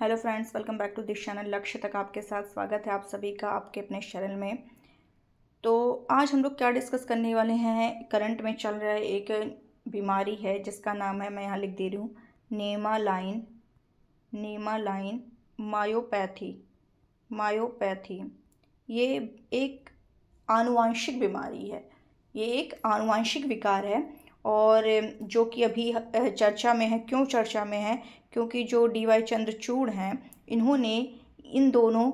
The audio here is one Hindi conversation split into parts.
hello friends welcome back to this channel लक्ष्य तक आपके साथ स्वागत है आप सभी का आपके अपने चैनल में तो आज हम लोग क्या डिस्कस करने वाले हैं करंट में चल रहा है एक बीमारी है जिसका नाम है मैं यहाँ लिख दे रही हूँ नेमा लाइन नेमा लाइन मायोपैथी मायोपैथी ये एक आनुवंशिक बीमारी है ये एक आनुवंशिक विकार है और जो कि अभी चर्चा में है क्यों चर्चा में है क्योंकि जो डी वाई चंद्रचूड़ हैं इन्होंने इन दोनों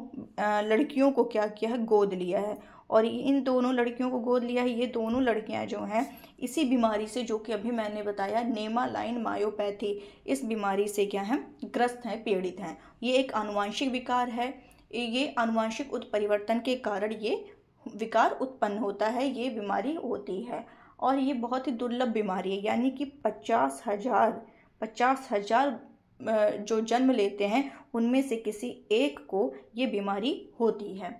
लड़कियों को क्या किया है गोद लिया है और इन दोनों लड़कियों को गोद लिया है ये दोनों लड़कियां जो हैं इसी बीमारी से जो कि अभी मैंने बताया नेमा लाइन मायोपैथी इस बीमारी से क्या है ग्रस्त हैं पीड़ित हैं ये एक आनुवांशिक विकार है ये आनुवांशिक उत्परिवर्तन के कारण ये विकार उत्पन्न होता है ये बीमारी होती है और ये बहुत ही दुर्लभ बीमारी है यानी कि पचास हज़ार पचास हज़ार जो जन्म लेते हैं उनमें से किसी एक को ये बीमारी होती है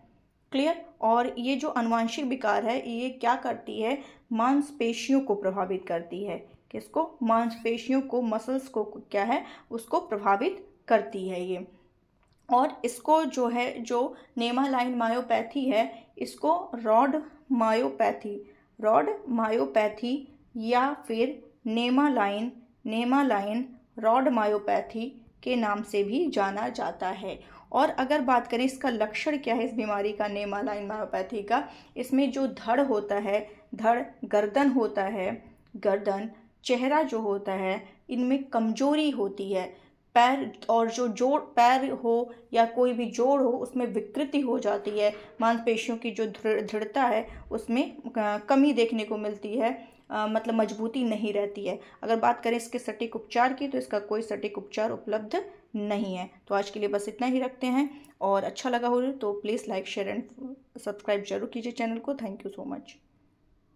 क्लियर और ये जो अनुवांशिक विकार है ये क्या करती है मांसपेशियों को प्रभावित करती है किसको मांसपेशियों को मसल्स को क्या है उसको प्रभावित करती है ये और इसको जो है जो नेमा लाइन मायोपैथी है इसको रॉड मायोपैथी रॉड मायोपैथी या फिर नेमा लाइन नेमा लाइन रॉड मायोपैथी के नाम से भी जाना जाता है और अगर बात करें इसका लक्षण क्या है इस बीमारी का नेमालाइन मायोपैथी का इसमें जो धड़ होता है धड़ गर्दन होता है गर्दन चेहरा जो होता है इनमें कमजोरी होती है पैर और जो जोड़ पैर हो या कोई भी जोड़ हो उसमें विकृति हो जाती है मांसपेशियों की जो दृढ़ता है उसमें कमी देखने को मिलती है आ, मतलब मजबूती नहीं रहती है अगर बात करें इसके सटीक उपचार की तो इसका कोई सटीक उपचार उपलब्ध नहीं है तो आज के लिए बस इतना ही रखते हैं और अच्छा लगा हो तो please like share and subscribe जरूर कीजिए चैनल को थैंक यू सो मच